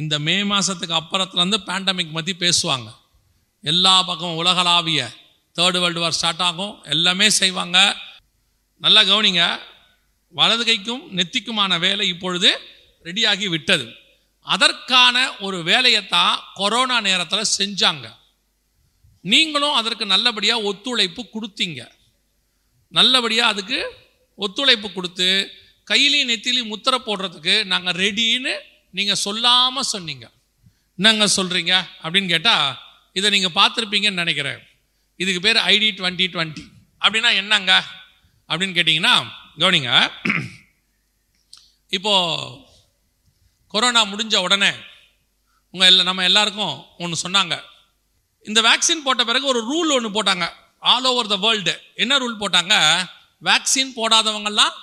இந்த மே மாதத்துக்கு அப்புறத்துலேருந்து பேண்டமிக் பற்றி பேசுவாங்க எல்லா பக்கமும் உலகளாவிய தேர்டு வேர்ல்டு வார் ஸ்டார்ட் ஆகும் எல்லாமே செய்வாங்க நல்லா கவனிங்க வலது கைக்கும் நெத்திக்குமான வேலை இப்பொழுது ரெடியாகி விட்டது அதற்கான ஒரு வேலையை தான் கொரோனா நேரத்தில் செஞ்சாங்க நீங்களும் அதற்கு நல்லபடியாக ஒத்துழைப்பு கொடுத்தீங்க நல்லபடியாக அதுக்கு ஒத்துழைப்பு கொடுத்து கையிலையும் நெத்திலையும் முத்திரை போடுறதுக்கு நாங்கள் ரெடின்னு நீங்கள் சொல்லாமல் சொன்னீங்க என்னங்க சொல்கிறீங்க அப்படின்னு கேட்டால் இதை நீங்கள் பார்த்துருப்பீங்கன்னு நினைக்கிறேன் இதுக்கு பேர் ஐடி டுவெண்ட்டி டுவெண்ட்டி அப்படின்னா என்னங்க அப்படின்னு கேட்டிங்கன்னா கவனிங்க இப்போது கொரோனா முடிஞ்ச உடனே உங்கள் எல்லா நம்ம எல்லாருக்கும் ஒன்று சொன்னாங்க இந்த வேக்சின் போட்ட பிறகு ஒரு ரூல் ஒன்று போட்டாங்க ஆல் ஓவர் த வேர்ல்டு என்ன ரூல் போட்டாங்க வேக்சின் போடாதவங்கெல்லாம்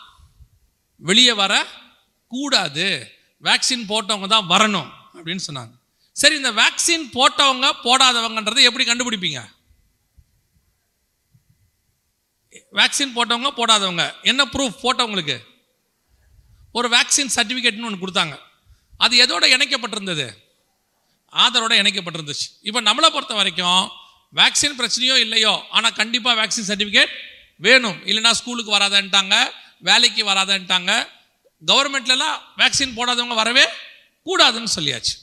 வெளியே வர கூடாது வேக்சின் போட்டவங்க தான் வரணும் அப்படின்னு சொன்னாங்க சரி இந்த வேக்சின் போட்டவங்க போடாதவங்கன்றதை எப்படி கண்டுபிடிப்பீங்க வேக்சின் போட்டவங்க போடாதவங்க என்ன ப்ரூஃப் போட்டவங்களுக்கு ஒரு வேக்சின் சர்டிஃபிகேட்னு ஒன்று கொடுத்தாங்க அது எதோட இணைக்கப்பட்டிருந்தது ஆதரோட இணைக்கப்பட்டிருந்துச்சு இப்போ நம்மளை பொறுத்த வரைக்கும் வேக்சின் பிரச்சனையோ இல்லையோ ஆனால் கண்டிப்பாக வேக்சின் சர்டிஃபிகேட் வேணும் இல்லைன்னா ஸ்கூலுக்கு வராதன்ட்டாங்க வேலைக்கு வராதன்ட்டாங்க கவர்மெண்ட்லலாம் வேக்சின் போடாதவங்க வரவே கூடாதுன்னு சொல்லியாச்சு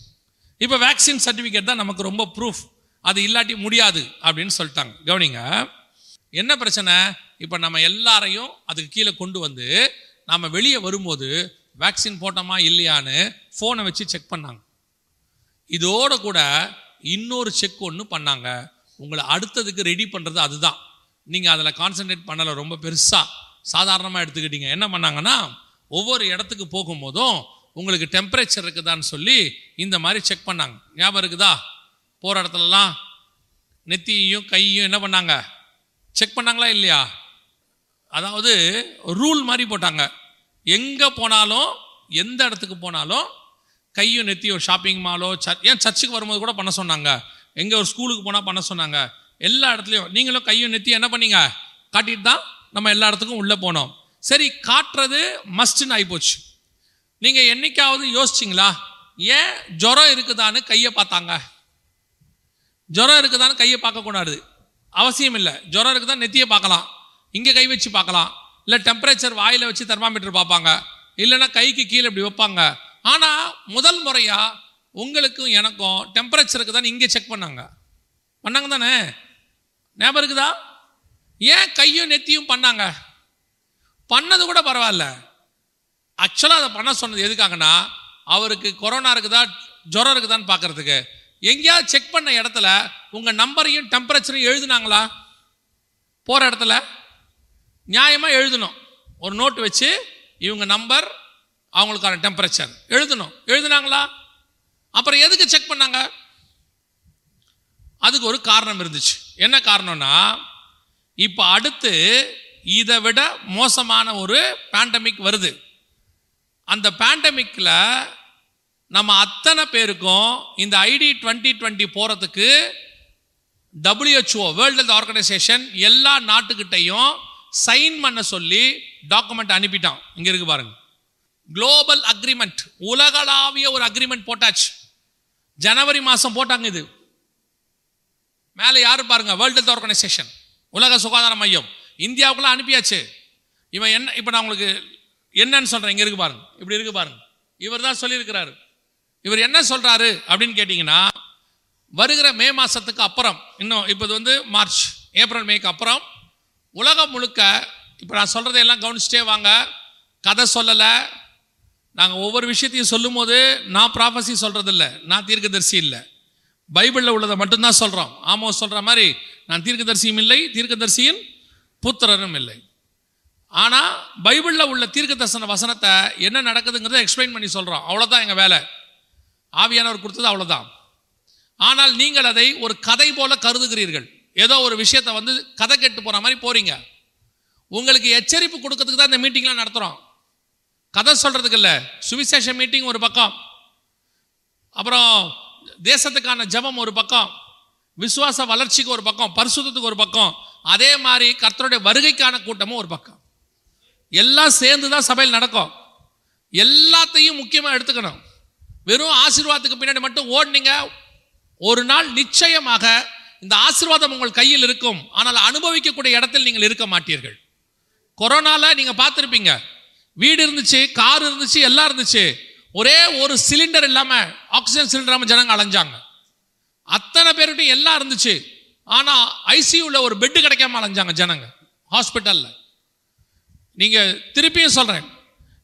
இப்போ வேக்சின் சர்டிஃபிகேட் தான் நமக்கு ரொம்ப ப்ரூஃப் அது இல்லாட்டி முடியாது அப்படின்னு சொல்லிட்டாங்க கவனிங்க என்ன பிரச்சனை இப்போ நம்ம எல்லாரையும் அதுக்கு கீழே கொண்டு வந்து நாம் வெளியே வரும்போது வேக்சின் போட்டோமா இல்லையான்னு ஃபோனை வச்சு செக் பண்ணாங்க இதோட கூட இன்னொரு செக் ஒன்று பண்ணாங்க உங்களை அடுத்ததுக்கு ரெடி பண்ணுறது அதுதான் நீங்கள் அதில் கான்சன்ட்ரேட் பண்ணலை ரொம்ப பெருசாக சாதாரணமாக எடுத்துக்கிட்டீங்க என்ன பண்ணாங்கன்னா ஒவ்வொரு இடத்துக்கு போகும்போதும் உங்களுக்கு டெம்பரேச்சர் இருக்குதான்னு சொல்லி இந்த மாதிரி செக் பண்ணாங்க ஞாபகம் இருக்குதா போகிற இடத்துலலாம் நெத்தியையும் கையும் என்ன பண்ணாங்க செக் பண்ணாங்களா இல்லையா அதாவது ரூல் மாதிரி போட்டாங்க எங்கே போனாலும் எந்த இடத்துக்கு போனாலும் கையும் நெத்தியும் ஷாப்பிங் மாலோ சர் ஏன் சர்ச்சுக்கு வரும்போது கூட பண்ண சொன்னாங்க எங்கே ஒரு ஸ்கூலுக்கு போனால் பண்ண சொன்னாங்க எல்லா இடத்துலையும் நீங்களும் கையும் நெத்தியும் என்ன பண்ணீங்க காட்டிட்டு தான் நம்ம எல்லா இடத்துக்கும் உள்ளே போனோம் சரி காட்டுறது மஸ்ட்னு ஆகிப்போச்சு நீங்கள் என்னைக்காவது யோசிச்சிங்களா ஏன் ஜுரம் இருக்குதான்னு கையை பார்த்தாங்க ஜுரம் இருக்குதான்னு கையை பார்க்கக்கூடாது அவசியம் இல்லை ஜுரம் இருக்குதான் நெத்தியை பார்க்கலாம் இங்கே கை வச்சு பார்க்கலாம் இல்லை டெம்பரேச்சர் வாயில் வச்சு தெர்மாமீட்டர் பார்ப்பாங்க இல்லைன்னா கைக்கு கீழே இப்படி வைப்பாங்க ஆனால் முதல் முறையாக உங்களுக்கும் எனக்கும் டெம்பரேச்சருக்கு இருக்குதான்னு இங்கே செக் பண்ணாங்க பண்ணாங்க தானே ஞாபகம் இருக்குதா ஏன் கையும் நெத்தியும் பண்ணாங்க பண்ணது கூட பரவாயில்ல ஆக்சுவலாக அதை பண்ண சொன்னது எதுக்காகன்னா அவருக்கு கொரோனா இருக்குதா ஜுரம் இருக்குதான்னு பார்க்கறதுக்கு எங்கேயாவது செக் பண்ண இடத்துல உங்கள் நம்பரையும் டெம்பரேச்சரையும் எழுதுனாங்களா போகிற இடத்துல நியாயமாக எழுதணும் ஒரு நோட்டு வச்சு இவங்க நம்பர் அவங்களுக்கான டெம்பரேச்சர் எழுதணும் எழுதுனாங்களா அப்புறம் எதுக்கு செக் பண்ணாங்க அதுக்கு ஒரு காரணம் இருந்துச்சு என்ன காரணம்னா இப்போ அடுத்து இதை விட மோசமான ஒரு பேண்டமிக் வருது அந்த பேண்டமிக்கில் நம்ம அத்தனை பேருக்கும் இந்த ஐடி டுவெண்ட்டி டுவெண்ட்டி போகிறதுக்கு டபிள்யூஹெச்ஓ வேர்ல்டு ஹெல்த் ஆர்கனைசேஷன் எல்லா நாட்டுக்கிட்டையும் சைன் பண்ண சொல்லி டாக்குமெண்ட் அனுப்பிட்டான் இங்கே இருக்கு பாருங்க குளோபல் அக்ரிமெண்ட் உலகளாவிய ஒரு அக்ரிமெண்ட் போட்டாச்சு ஜனவரி மாதம் போட்டாங்க இது மேலே யார் பாருங்க வேர்ல்டு ஹெல்த் ஆர்கனைசேஷன் உலக சுகாதார மையம் இந்தியாவுக்குள்ளே அனுப்பியாச்சு இவன் என்ன இப்போ நான் உங்களுக்கு என்னன்னு சொல்கிறேன் இங்கே இருக்கு பாருங்க இப்படி இருக்கு பாருங்க இவர் தான் சொல்லியிருக்கிறாரு இவர் என்ன சொல்கிறாரு அப்படின்னு கேட்டிங்கன்னா வருகிற மே மாதத்துக்கு அப்புறம் இன்னும் இப்போது வந்து மார்ச் ஏப்ரல் மேக்கு அப்புறம் உலகம் முழுக்க இப்போ நான் சொல்கிறத எல்லாம் கவனிச்சிட்டே வாங்க கதை சொல்லலை நாங்கள் ஒவ்வொரு விஷயத்தையும் சொல்லும் போது நான் ப்ராஃபஸி சொல்கிறதில்ல நான் தீர்க்கதரிசி இல்லை பைபிளில் உள்ளதை மட்டும்தான் சொல்கிறோம் ஆமோ சொல்கிற மாதிரி நான் தீர்க்கதரிசியும் இல்லை தீர்க்கதரிசியின் புத்திரரும் இல்லை ஆனால் பைபிளில் உள்ள தீர்க்க தரிசன வசனத்தை என்ன நடக்குதுங்கிறத எக்ஸ்பிளைன் பண்ணி சொல்கிறோம் அவ்வளோதான் எங்கள் வேலை ஆவியானவர் கொடுத்தது அவ்வளோதான் ஆனால் நீங்கள் அதை ஒரு கதை போல கருதுகிறீர்கள் ஏதோ ஒரு விஷயத்தை வந்து கதை கெட்டு போகிற மாதிரி போகிறீங்க உங்களுக்கு எச்சரிப்பு கொடுக்கறதுக்கு தான் இந்த மீட்டிங்லாம் நடத்துகிறோம் கதை சொல்கிறதுக்கு இல்லை சுவிசேஷ மீட்டிங் ஒரு பக்கம் அப்புறம் தேசத்துக்கான ஜபம் ஒரு பக்கம் விசுவாச வளர்ச்சிக்கு ஒரு பக்கம் பரிசுத்தத்துக்கு ஒரு பக்கம் அதே மாதிரி கர்த்தருடைய வருகைக்கான கூட்டமும் ஒரு பக்கம் எல்லாம் சேர்ந்து தான் சபையில் நடக்கும் எல்லாத்தையும் முக்கியமாக எடுத்துக்கணும் வெறும் ஆசீர்வாதத்துக்கு பின்னாடி மட்டும் ஓடினீங்க ஒரு நாள் நிச்சயமாக இந்த ஆசீர்வாதம் உங்கள் கையில் இருக்கும் ஆனால் அனுபவிக்கக்கூடிய இடத்தில் நீங்கள் இருக்க மாட்டீர்கள் கொரோனாவில் நீங்கள் பார்த்துருப்பீங்க வீடு இருந்துச்சு கார் இருந்துச்சு எல்லாம் இருந்துச்சு ஒரே ஒரு சிலிண்டர் இல்லாமல் ஆக்சிஜன் சிலிண்டர் இல்லாமல் ஜனங்க அலைஞ்சாங்க அத்தனை பேருக்கிட்டையும் எல்லாம் இருந்துச்சு ஆனால் ஐசியூவில் ஒரு பெட்டு கிடைக்காம அலைஞ்சாங்க ஜனங்க ஹாஸ்பிட்டலில் நீங்கள் திருப்பியும் சொல்கிறேன்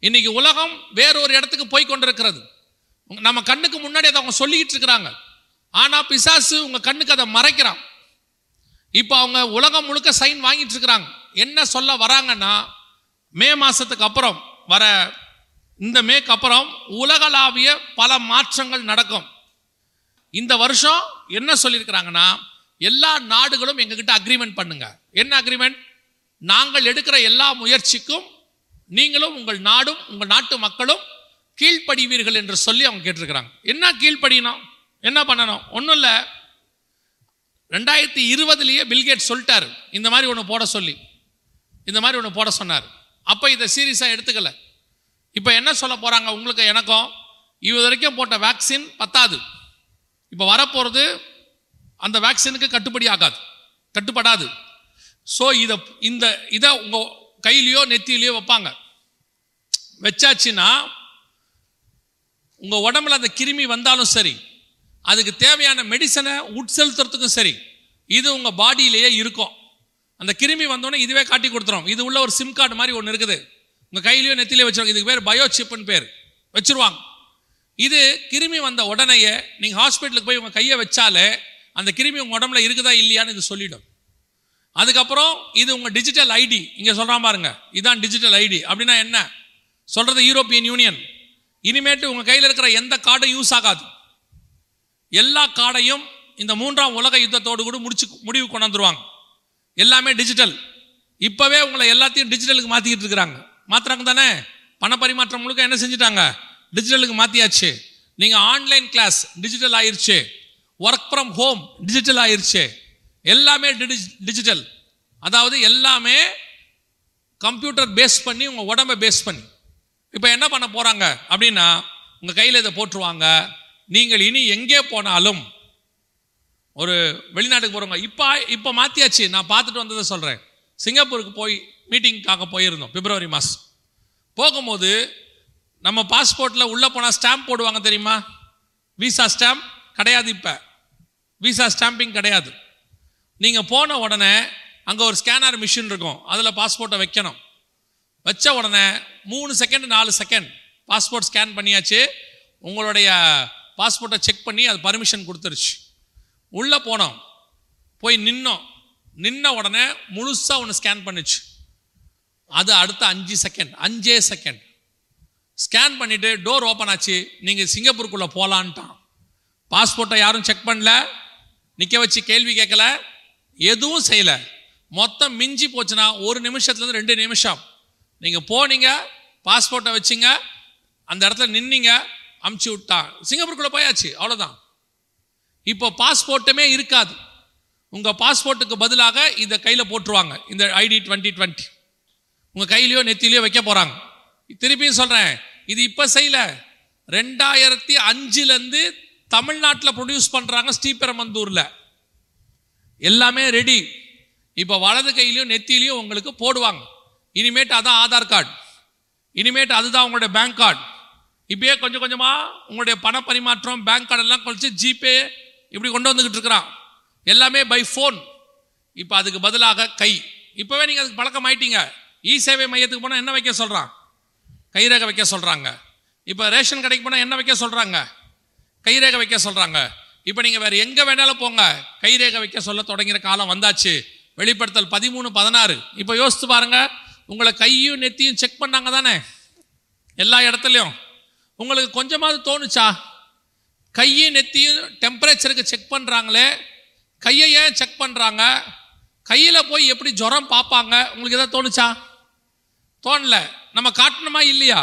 இன்னைக்கு உலகம் வேற ஒரு இடத்துக்கு போய் கொண்டிருக்கிறது நம்ம கண்ணுக்கு முன்னாடி அதை அவங்க சொல்லிக்கிட்டு இருக்கிறாங்க ஆனால் பிசாசு உங்கள் கண்ணுக்கு அதை மறைக்கிறான் இப்போ அவங்க உலகம் முழுக்க சைன் வாங்கிட்டு இருக்கிறாங்க என்ன சொல்ல வராங்கன்னா மே மாதத்துக்கு அப்புறம் வர இந்த மேக்கு அப்புறம் உலகளாவிய பல மாற்றங்கள் நடக்கும் இந்த வருஷம் என்ன சொல்லியிருக்கிறாங்கன்னா எல்லா நாடுகளும் எங்ககிட்ட அக்ரிமெண்ட் பண்ணுங்க என்ன அக்ரிமெண்ட் நாங்கள் எடுக்கிற எல்லா முயற்சிக்கும் நீங்களும் உங்கள் நாடும் உங்கள் நாட்டு மக்களும் கீழ்ப்படிவீர்கள் என்று சொல்லி அவங்க கேட்டிருக்கிறாங்க என்ன கீழ்ப்படினோம் என்ன பண்ணணும் ஒன்றும் இல்லை ரெண்டாயிரத்தி இருபதுலேயே பில்கேட் சொல்லிட்டாரு இந்த மாதிரி ஒன்று போட சொல்லி இந்த மாதிரி ஒன்று போட சொன்னார் அப்போ இதை சீரியஸாக எடுத்துக்கல இப்போ என்ன சொல்ல போகிறாங்க உங்களுக்கு எனக்கும் இது வரைக்கும் போட்ட வேக்சின் பத்தாது இப்போ வரப்போகிறது அந்த வேக்சினுக்கு கட்டுப்படி ஆகாது கட்டுப்படாது ஸோ இதை இந்த இதை உங்கள் கையிலையோ நெத்தியிலையோ வைப்பாங்க வச்சாச்சுன்னா உங்கள் உடம்புல அந்த கிருமி வந்தாலும் சரி அதுக்கு தேவையான மெடிசனை உட்செலுத்துறதுக்கும் சரி இது உங்கள் பாடியிலேயே இருக்கும் அந்த கிருமி வந்தோடனே இதுவே காட்டி கொடுத்துரும் இது உள்ள ஒரு சிம் கார்டு மாதிரி ஒன்று இருக்குது உங்கள் கையிலையோ நெத்திலையோ வச்சுருவாங்க இதுக்கு பேர் பயோசிப்புன்னு பேர் வச்சுருவாங்க இது கிருமி வந்த உடனேயே நீங்கள் ஹாஸ்பிட்டலுக்கு போய் உங்கள் கையை வச்சாலே அந்த கிருமி உங்கள் உடம்புல இருக்குதா இல்லையான்னு இது சொல்லிடும் அதுக்கப்புறம் இது உங்கள் டிஜிட்டல் ஐடி இங்கே சொல்கிறான் பாருங்க இதுதான் டிஜிட்டல் ஐடி அப்படின்னா என்ன சொல்கிறது யூரோப்பியன் யூனியன் இனிமேட்டு உங்கள் கையில் இருக்கிற எந்த கார்டும் யூஸ் ஆகாது எல்லா கார்டையும் இந்த மூன்றாம் உலக யுத்தத்தோடு கூட முடிச்சு முடிவு கொண்டு வந்துருவாங்க எல்லாமே டிஜிட்டல் இப்போவே உங்களை எல்லாத்தையும் டிஜிட்டலுக்கு மாற்றிக்கிட்டு இருக்கிறாங்க மாற்றுறாங்க தானே பண பரிமாற்றம் முழுக்க என்ன செஞ்சுட்டாங்க டிஜிட்டலுக்கு மாற்றியாச்சு நீங்கள் ஆன்லைன் கிளாஸ் டிஜிட்டல் ஆயிடுச்சு ஒர்க் ஃப்ரம் ஹோம் டிஜிட்டல் ஆயிடுச்சு எல்லாமே டிஜிட்டல் அதாவது எல்லாமே கம்ப்யூட்டர் பேஸ் பண்ணி உங்கள் உடம்பை பேஸ் பண்ணி இப்போ என்ன பண்ண போகிறாங்க அப்படின்னா உங்கள் கையில் இதை போட்டுருவாங்க நீங்கள் இனி எங்கே போனாலும் ஒரு வெளிநாட்டுக்கு போகிறவங்க இப்போ இப்போ மாற்றியாச்சு நான் பார்த்துட்டு வந்ததை சொல்கிறேன் சிங்கப்பூருக்கு போய் மீட்டிங்காக போயிருந்தோம் பிப்ரவரி மாதம் போகும்போது நம்ம பாஸ்போர்ட்டில் உள்ளே போனால் ஸ்டாம்ப் போடுவாங்க தெரியுமா விசா ஸ்டாம்ப் கிடையாது இப்போ விசா ஸ்டாம்பிங் கிடையாது நீங்கள் போன உடனே அங்கே ஒரு ஸ்கேனர் மிஷின் இருக்கும் அதில் பாஸ்போர்ட்டை வைக்கணும் வச்ச உடனே மூணு செகண்ட் நாலு செகண்ட் பாஸ்போர்ட் ஸ்கேன் பண்ணியாச்சு உங்களுடைய பாஸ்போர்ட்டை செக் பண்ணி அது பர்மிஷன் கொடுத்துருச்சு உள்ளே போனோம் போய் நின்னோம் நின்ன உடனே முழுசாக ஒன்று ஸ்கேன் பண்ணுச்சு அது அடுத்த அஞ்சு செகண்ட் அஞ்சே செகண்ட் ஸ்கேன் பண்ணிவிட்டு டோர் ஓப்பன் ஆச்சு நீங்கள் சிங்கப்பூருக்குள்ளே போகலான்ட்டான் பாஸ்போர்ட்டை யாரும் செக் பண்ணல நிற்க வச்சு கேள்வி கேட்கல எதுவும் செய்யலை மொத்தம் மிஞ்சி போச்சுன்னா ஒரு நிமிஷத்துலேருந்து ரெண்டு நிமிஷம் நீங்கள் போனீங்க பாஸ்போர்ட்டை வச்சுங்க அந்த இடத்துல நின்னீங்க அமுச்சு விட்டான் சிங்கப்பூருக்குள்ளே போயாச்சு அவ்வளோதான் இப்போ பாஸ்போர்ட்டுமே இருக்காது உங்கள் பாஸ்போர்ட்டுக்கு பதிலாக இதை கையில் போட்டுருவாங்க இந்த ஐடி டுவெண்ட்டி டுவெண்ட்டி உங்கள் கையிலையோ நெத்திலையோ வைக்க போகிறாங்க திருப்பியும் சொல்கிறேன் இது இப்போ செய்யலை ரெண்டாயிரத்தி அஞ்சுலேருந்து தமிழ்நாட்டில் ப்ரொடியூஸ் பண்ணுறாங்க ஸ்ரீபெருமந்தூரில் எல்லாமே ரெடி இப்போ வலது கையிலையும் நெத்திலையும் உங்களுக்கு போடுவாங்க இனிமேட்டு அதான் ஆதார் கார்டு இனிமேட்டு அதுதான் உங்களுடைய பேங்க் கார்டு இப்பயே கொஞ்சம் கொஞ்சமாக உங்களுடைய பண பரிமாற்றம் பேங்க் கார்டெல்லாம் குறைச்சி ஜிபே இப்படி கொண்டு வந்துக்கிட்டு இருக்கிறான் எல்லாமே பை ஃபோன் இப்போ அதுக்கு பதிலாக கை இப்போவே நீங்கள் அதுக்கு பழக்கம் ஆயிட்டீங்க இ சேவை மையத்துக்கு போனால் என்ன வைக்க சொல்கிறான் ரேக வைக்க சொல்கிறாங்க இப்போ ரேஷன் கடைக்கு போனால் என்ன வைக்க சொல்கிறாங்க கைரேகை வைக்க சொல்கிறாங்க இப்போ நீங்கள் வேறு எங்கே வேணாலும் போங்க கைரேகை வைக்க சொல்ல தொடங்கிற காலம் வந்தாச்சு வெளிப்படுத்தல் பதிமூணு பதினாறு இப்போ யோசித்து பாருங்க உங்களை கையும் நெத்தியும் செக் பண்ணாங்க தானே எல்லா இடத்துலையும் உங்களுக்கு கொஞ்சமாவது தோணுச்சா கையும் நெத்தியும் டெம்பரேச்சருக்கு செக் பண்ணுறாங்களே கையை ஏன் செக் பண்ணுறாங்க கையில் போய் எப்படி ஜுரம் பார்ப்பாங்க உங்களுக்கு எதாவது தோணுச்சா தோணல நம்ம காட்டணுமா இல்லையா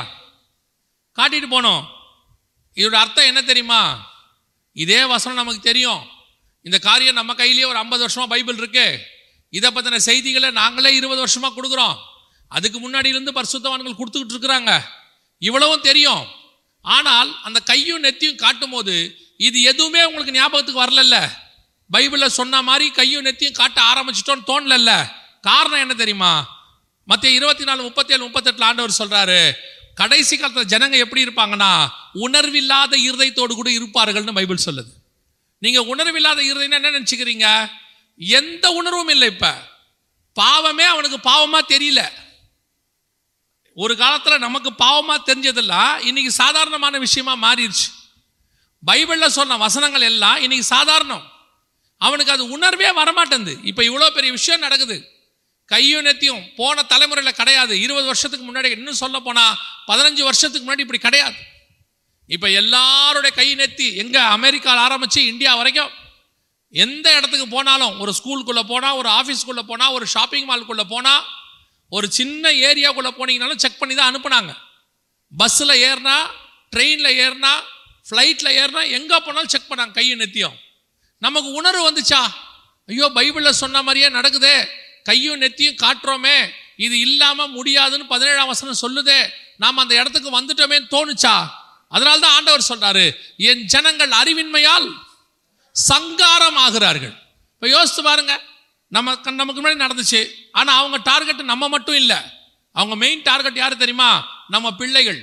காட்டிட்டு போனோம் இதோட அர்த்தம் என்ன தெரியுமா இதே வசனம் நமக்கு தெரியும் இந்த காரியம் நம்ம கையிலேயே ஒரு ஐம்பது வருஷமாக பைபிள் இருக்கு இதை பற்றின செய்திகளை நாங்களே இருபது வருஷமாக கொடுக்குறோம் அதுக்கு முன்னாடியிலேருந்து பரிசுத்தவான்கள் கொடுத்துக்கிட்டு இருக்கிறாங்க இவ்வளவும் தெரியும் ஆனால் அந்த கையும் நெத்தியும் காட்டும் போது இது எதுவுமே உங்களுக்கு ஞாபகத்துக்கு வரலல்ல பைபிளில் சொன்ன மாதிரி கையும் நெத்தியும் காட்ட ஆரம்பிச்சிட்டோன்னு தோணலல்ல காரணம் என்ன தெரியுமா மத்திய இருபத்தி நாலு முப்பத்தி ஏழு முப்பத்தெட்டில் ஆண்டவர் சொல்கிறாரு கடைசி காலத்தில் ஜனங்க எப்படி இருப்பாங்கன்னா உணர்வில்லாத இருதயத்தோடு கூட இருப்பார்கள்னு பைபிள் சொல்லுது நீங்கள் உணர்வில்லாத இருதயம்னா என்ன நினச்சிக்கிறீங்க எந்த உணர்வும் இல்லை இப்போ பாவமே அவனுக்கு பாவமாக தெரியல ஒரு காலத்தில் நமக்கு பாவமாக தெரிஞ்சதெல்லாம் இன்னைக்கு சாதாரணமான விஷயமா மாறிடுச்சு பைபிளில் சொன்ன வசனங்கள் எல்லாம் இன்னைக்கு சாதாரணம் அவனுக்கு அது உணர்வே வரமாட்டேங்குது இப்போ இவ்வளோ பெரிய விஷயம் நடக்குது கையுணத்தையும் போன தலைமுறையில் கிடையாது இருபது வருஷத்துக்கு முன்னாடி இன்னும் சொல்ல போனால் பதினஞ்சு வருஷத்துக்கு முன்னாடி இப்படி கிடையாது இப்போ எல்லாருடைய கை நெத்தி எங்கே அமெரிக்காவில் ஆரம்பித்து இந்தியா வரைக்கும் எந்த இடத்துக்கு போனாலும் ஒரு ஸ்கூலுக்குள்ளே போனால் ஒரு ஆஃபீஸ்க்குள்ளே போனால் ஒரு ஷாப்பிங் மால்குள்ளே போனால் ஒரு சின்ன ஏரியாவுக்குள்ளே போனீங்கனாலும் செக் பண்ணி தான் அனுப்புனாங்க பஸ்ஸில் ஏறினா ட்ரெயினில் ஏறினா ஃப்ளைட்டில் ஏறினா எங்கே போனாலும் செக் பண்ணாங்க கையை நெத்தியும் நமக்கு உணர்வு வந்துச்சா ஐயோ பைபிளில் சொன்ன மாதிரியே நடக்குதே கையும் நெத்தியும் காட்டுறோமே இது இல்லாம முடியாதுன்னு பதினேழாம் வசனம் சொல்லுதே நாம் அந்த இடத்துக்கு வந்துட்டோமே தோணுச்சா அதனால தான் ஆண்டவர் சொல்றாரு என் ஜனங்கள் அறிவின்மையால் சங்காரம் ஆகிறார்கள் இப்போ யோசித்து பாருங்க நம்ம நமக்கு முன்னாடி நடந்துச்சு ஆனால் அவங்க டார்கெட் நம்ம மட்டும் இல்லை அவங்க மெயின் டார்கெட் யாரு தெரியுமா நம்ம பிள்ளைகள்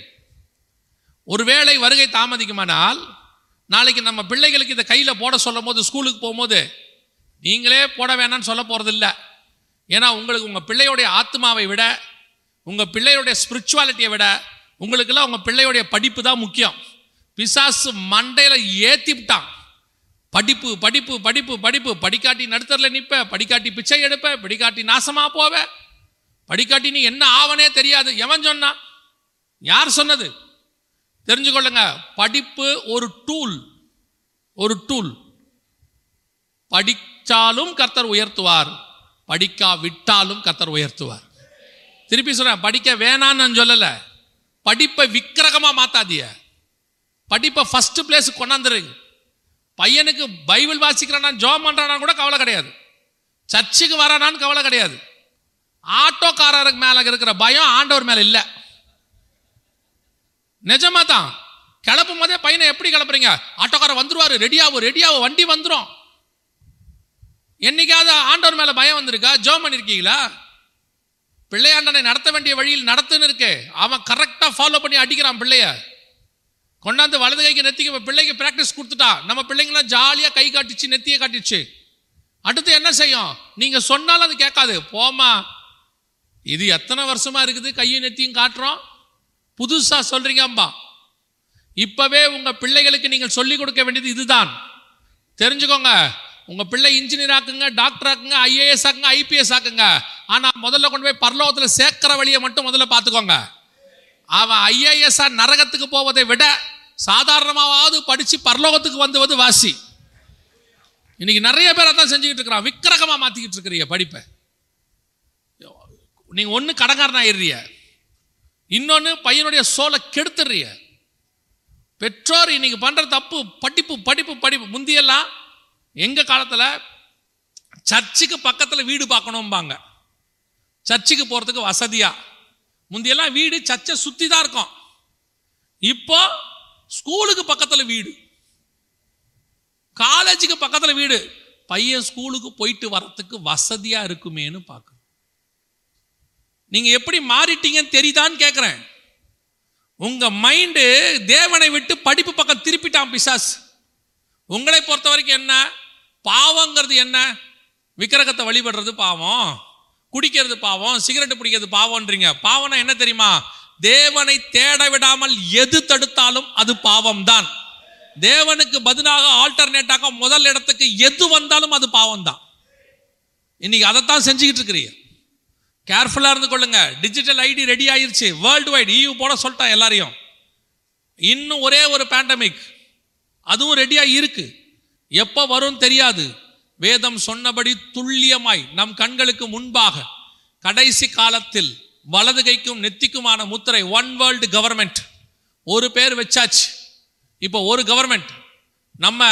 ஒருவேளை வருகை தாமதிக்குமானால் நாளைக்கு நம்ம பிள்ளைகளுக்கு இதை கையில் போட சொல்லும் போது ஸ்கூலுக்கு போகும்போது நீங்களே போட வேணாம்னு சொல்ல போறது இல்லை ஏன்னா உங்களுக்கு உங்கள் பிள்ளையோடைய ஆத்மாவை விட உங்கள் பிள்ளையோடைய ஸ்பிரிச்சுவாலிட்டியை விட உங்களுக்கெல்லாம் உங்கள் பிள்ளையோடைய படிப்பு தான் முக்கியம் பிசாசு மண்டையில் ஏற்றிவிட்டான் படிப்பு படிப்பு படிப்பு படிப்பு படிக்காட்டி நடுத்தரில் நிற்பேன் படிக்காட்டி பிச்சை எடுப்பேன் படிக்காட்டி நாசமாக போவேன் படிக்காட்டி நீ என்ன ஆவனே தெரியாது எவன் சொன்னான் யார் சொன்னது தெரிஞ்சுக்கொள்ளுங்க படிப்பு ஒரு டூல் ஒரு டூல் படித்தாலும் கர்த்தர் உயர்த்துவார் படிக்கா விட்டாலும் கத்தர் உயர்த்துவார் திருப்பி சொல்கிறேன் படிக்க வேணான்னு சொல்லலை படிப்பை விக்கிரகமாக மாற்றாதிய படிப்பை ஃபஸ்ட்டு பிளேஸுக்கு கொண்டாந்துருங்க பையனுக்கு பைபிள் வாசிக்கிறானா ஜோம் பண்ணுறானா கூட கவலை கிடையாது சர்ச்சுக்கு வரானான்னு கவலை கிடையாது ஆட்டோக்காரருக்கு மேலே இருக்கிற பயம் ஆண்டவர் மேலே இல்லை நிஜமா தான் கிளப்பும் போதே பையனை எப்படி கிளப்புறீங்க ஆட்டோக்காரர் வந்துருவாரு ரெடியாகும் ரெடியாகும் வண்டி வந்துடும் என்னைக்காவது ஆண்டவர் மேலே பயம் வந்திருக்கா ஜோம் பண்ணியிருக்கீங்களா பிள்ளையாண்டனை நடத்த வேண்டிய வழியில் நடத்துன்னு இருக்கு அவன் கரெக்டாக ஃபாலோ பண்ணி அடிக்கிறான் பிள்ளைய கொண்டாந்து வலது கைக்கு நெத்திக்கு பிள்ளைக்கு ப்ராக்டிஸ் கொடுத்துட்டா நம்ம பிள்ளைங்களாம் ஜாலியாக கை காட்டிச்சு நெத்திய காட்டிச்சு அடுத்து என்ன செய்யும் நீங்கள் சொன்னாலும் அது கேட்காது போமா இது எத்தனை வருஷமாக இருக்குது கையும் நெத்தியும் காட்டுறோம் புதுசாக சொல்கிறீங்கம்பா இப்போவே உங்கள் பிள்ளைகளுக்கு நீங்கள் சொல்லிக் கொடுக்க வேண்டியது இதுதான் தெரிஞ்சுக்கோங்க உங்கள் பிள்ளை இன்ஜினியர் ஆக்குங்க டாக்டர் ஆக்குங்க ஐஏஎஸ் ஆக்குங்க ஐபிஎஸ் ஆக்குங்க ஆனால் முதல்ல கொண்டு போய் பரலோகத்தில் சேர்க்கிற வழியை மட்டும் முதல்ல பார்த்துக்கோங்க அவன் ஐஏஎஸ்ஆ நரகத்துக்கு போவதை விட சாதாரணமாவது படித்து பரலோகத்துக்கு வந்துவது வாசி இன்னைக்கு நிறைய பேர் அதான் செஞ்சுக்கிட்டு இருக்கிறான் விக்கிரகமாக மாற்றிக்கிட்டு இருக்கிறீங்க படிப்பை நீங்கள் ஒன்று கடங்காரன் ஆயிடுறிய இன்னொன்று பையனுடைய சோலை கெடுத்துடுறிய பெற்றோர் இன்னைக்கு பண்ணுற தப்பு படிப்பு படிப்பு படிப்பு முந்தியெல்லாம் எங்கள் காலத்தில் சர்ச்சுக்கு பக்கத்தில் வீடு பார்க்கணும்பாங்க சர்ச்சுக்கு போகிறதுக்கு வசதியாக முந்தையெல்லாம் வீடு சர்ச்சை சுற்றி தான் இருக்கும் இப்போ ஸ்கூலுக்கு பக்கத்தில் வீடு காலேஜுக்கு பக்கத்தில் வீடு பையன் ஸ்கூலுக்கு போயிட்டு வரத்துக்கு வசதியாக இருக்குமேனு பார்க்க நீங்கள் எப்படி மாறிட்டீங்கன்னு தெரியுதான்னு கேட்குறேன் உங்கள் மைண்டு தேவனை விட்டு படிப்பு பக்கம் திருப்பிட்டான் பிசாஸ் உங்களை பொறுத்த வரைக்கும் என்ன பாவங்கிறது என்ன விக்கிரகத்தை வழிபடுறது பாவம் குடிக்கிறது பாவம் சிகரெட் பிடிக்கிறது பாவம்ன்றீங்க பாவம்னா என்ன தெரியுமா தேவனை தேட விடாமல் எது தடுத்தாலும் அது பாவம் தான் தேவனுக்கு பதிலாக ஆல்டர்னேட்டாக முதல் இடத்துக்கு எது வந்தாலும் அது பாவம் தான் இன்னைக்கு அதைத்தான் செஞ்சுக்கிட்டு இருக்கிறீங்க கேர்ஃபுல்லாக இருந்து கொள்ளுங்க டிஜிட்டல் ஐடி ரெடி ஆயிருச்சு வேர்ல்டு வைட் ஈவ் போட சொல்லிட்டேன் எல்லாரையும் இன்னும் ஒரே ஒரு பேண்டமிக் அதுவும் ரெடியாக இருக்கு எப்போ வரும் தெரியாது வேதம் சொன்னபடி துல்லியமாய் நம் கண்களுக்கு முன்பாக கடைசி காலத்தில் வலது கைக்கும் நெத்திக்குமான முத்திரை ஒன் வேர்ல்டு கவர்மெண்ட் ஒரு பேர் வச்சாச்சு இப்போ ஒரு கவர்மெண்ட் நம்ம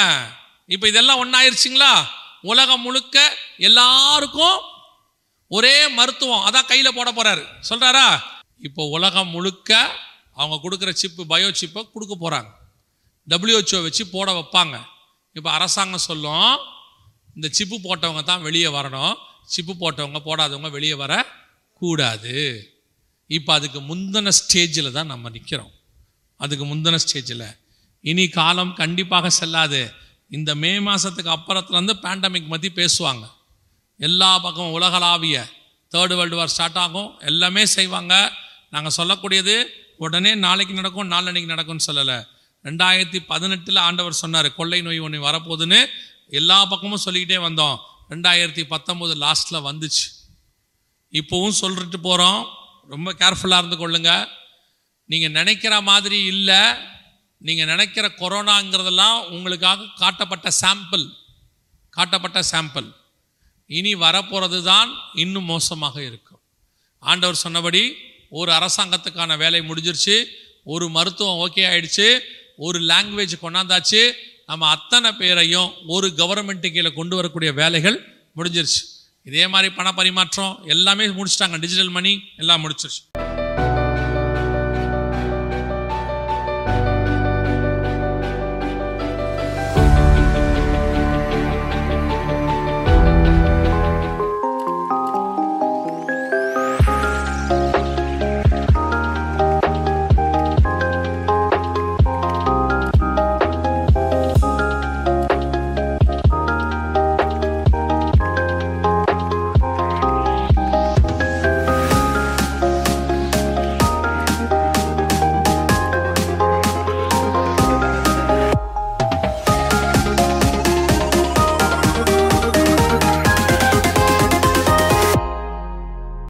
இப்போ இதெல்லாம் ஒன்றாயிருச்சுங்களா உலகம் முழுக்க எல்லாருக்கும் ஒரே மருத்துவம் அதான் கையில் போட போறாரு சொல்கிறாரா இப்போ உலகம் முழுக்க அவங்க கொடுக்குற சிப்பு பயோ சிப்பை கொடுக்க போகிறாங்க டபிள்யூஹெச்ஓ வச்சு போட வைப்பாங்க இப்போ அரசாங்கம் சொல்லும் இந்த சிப்பு போட்டவங்க தான் வெளியே வரணும் சிப்பு போட்டவங்க போடாதவங்க வெளியே வர கூடாது இப்போ அதுக்கு முந்தின ஸ்டேஜில் தான் நம்ம நிற்கிறோம் அதுக்கு முந்தின ஸ்டேஜில் இனி காலம் கண்டிப்பாக செல்லாது இந்த மே மாதத்துக்கு அப்புறத்துலேருந்து பேண்டமிக் பற்றி பேசுவாங்க எல்லா பக்கமும் உலகளாவிய தேர்டு வேர்ல்டு வார் ஸ்டார்ட் ஆகும் எல்லாமே செய்வாங்க நாங்கள் சொல்லக்கூடியது உடனே நாளைக்கு நடக்கும் நாளன்னைக்கு நடக்கும்னு சொல்லலை ரெண்டாயிரத்தி பதினெட்டில் ஆண்டவர் சொன்னார் கொள்ளை நோய் ஒன்று வரப்போகுதுன்னு எல்லா பக்கமும் சொல்லிக்கிட்டே வந்தோம் ரெண்டாயிரத்தி பத்தொம்போது லாஸ்ட்டில் வந்துச்சு இப்போவும் சொல்லிட்டு போகிறோம் ரொம்ப கேர்ஃபுல்லாக இருந்து கொள்ளுங்க நீங்கள் நினைக்கிற மாதிரி இல்லை நீங்கள் நினைக்கிற கொரோனாங்கிறதெல்லாம் உங்களுக்காக காட்டப்பட்ட சாம்பிள் காட்டப்பட்ட சாம்பிள் இனி வரப்போகிறது தான் இன்னும் மோசமாக இருக்கும் ஆண்டவர் சொன்னபடி ஒரு அரசாங்கத்துக்கான வேலை முடிஞ்சிருச்சு ஒரு மருத்துவம் ஓகே ஆயிடுச்சு ஒரு லாங்குவேஜ் கொண்டாந்தாச்சு நம்ம அத்தனை பேரையும் ஒரு கவர்மெண்ட்டு கீழே கொண்டு வரக்கூடிய வேலைகள் முடிஞ்சிருச்சு இதே மாதிரி பண பரிமாற்றம் எல்லாமே முடிச்சிட்டாங்க டிஜிட்டல் மணி எல்லாம் முடிச்சிருச்சு